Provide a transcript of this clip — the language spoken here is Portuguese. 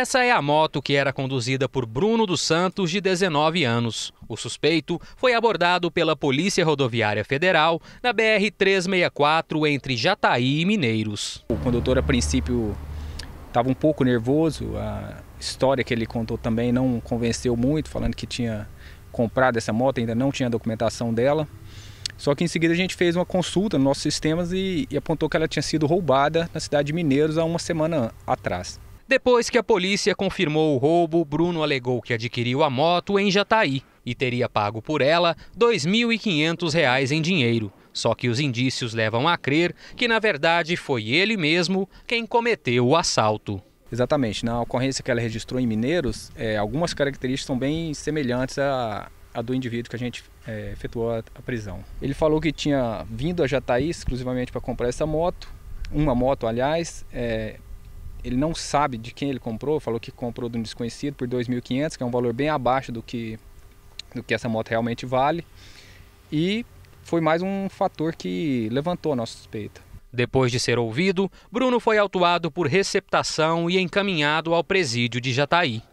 Essa é a moto que era conduzida por Bruno dos Santos, de 19 anos. O suspeito foi abordado pela Polícia Rodoviária Federal na BR-364 entre Jataí e Mineiros. O condutor, a princípio, estava um pouco nervoso. A história que ele contou também não convenceu muito, falando que tinha comprado essa moto, ainda não tinha documentação dela. Só que em seguida a gente fez uma consulta nos nossos sistemas e, e apontou que ela tinha sido roubada na cidade de Mineiros há uma semana atrás. Depois que a polícia confirmou o roubo, Bruno alegou que adquiriu a moto em Jataí e teria pago por ela R$ 2.500 em dinheiro. Só que os indícios levam a crer que, na verdade, foi ele mesmo quem cometeu o assalto. Exatamente. Na ocorrência que ela registrou em Mineiros, é, algumas características são bem semelhantes à, à do indivíduo que a gente é, efetuou a, a, prisão. Ele falou que tinha vindo a Jataí exclusivamente para comprar essa moto, uma moto, aliás, é, ele não sabe de quem ele comprou, falou que comprou de um desconhecido por 2.500, que é um valor bem abaixo do que, do que essa moto realmente vale. E foi mais um fator que levantou a nossa suspeita. Depois de ser ouvido, Bruno foi autuado por receptação e encaminhado ao presídio de Jataí.